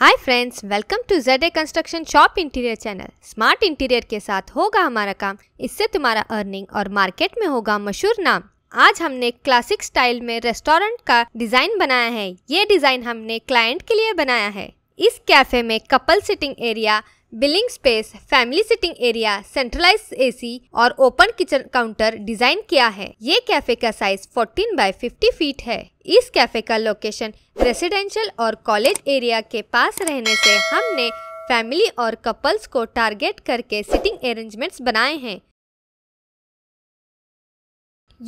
hi friends welcome to Z A construction shop interior channel smart interior के साथ होगा हमारा काम इससे तुम्हारा अर्निंग और मार्केट में होगा मशहूर नाम आज हमने क्लासिक स्टाइल में रेस्टोरेंट का डिजाइन बनाया है ये डिजाइन हमने क्लाइंट के लिए बनाया है इस कैफे में couple sitting area billing space family sitting area centralise AC और ओपन किचन काउंटर डिजाइन किया है ये कैफे का साइज 14 बाय 50 फीट है इस कैफे का लोकेशन रेसिडेंशियल और कॉलेज एरिया के पास रहने से हमने फैमिली और कपल्स को टारगेट करके सिटिंग अरेंजमेंट्स बनाए हैं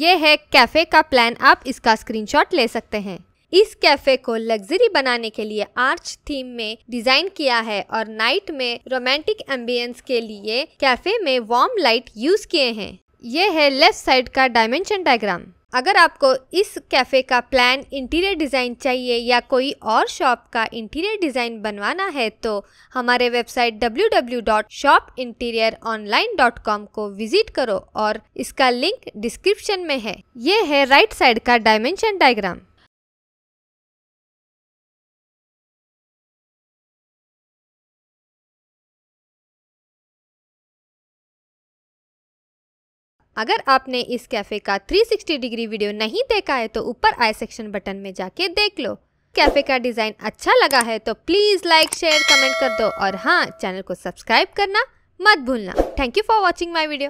यह है कैफे का प्लान आप इसका स्क्रीनशॉट ले सकते हैं इस कैफे को लग्जरी बनाने के लिए आर्च थीम में डिजाइन किया है और नाइट में रोमांटिक एम्बियंस के लिए कैफे में वार्म लाइट यूज किए हैं यह है लेफ्ट साइड का डायमेंशन डायग्राम अगर आपको इस कैफ़े का प्लान इंटीरियर डिज़ाइन चाहिए या कोई और शॉप का इंटीरियर डिज़ाइन बनवाना है तो हमारे वेबसाइट www.shopinterioronline.com को विजिट करो और इसका लिंक डिस्क्रिप्शन में है ये है राइट साइड का डायमेंशन डायग्राम अगर आपने इस कैफ़े का 360 डिग्री वीडियो नहीं देखा है तो ऊपर आई सेक्शन बटन में जाके देख लो कैफ़े का डिज़ाइन अच्छा लगा है तो प्लीज़ लाइक शेयर कमेंट कर दो और हाँ चैनल को सब्सक्राइब करना मत भूलना thank you for watching my video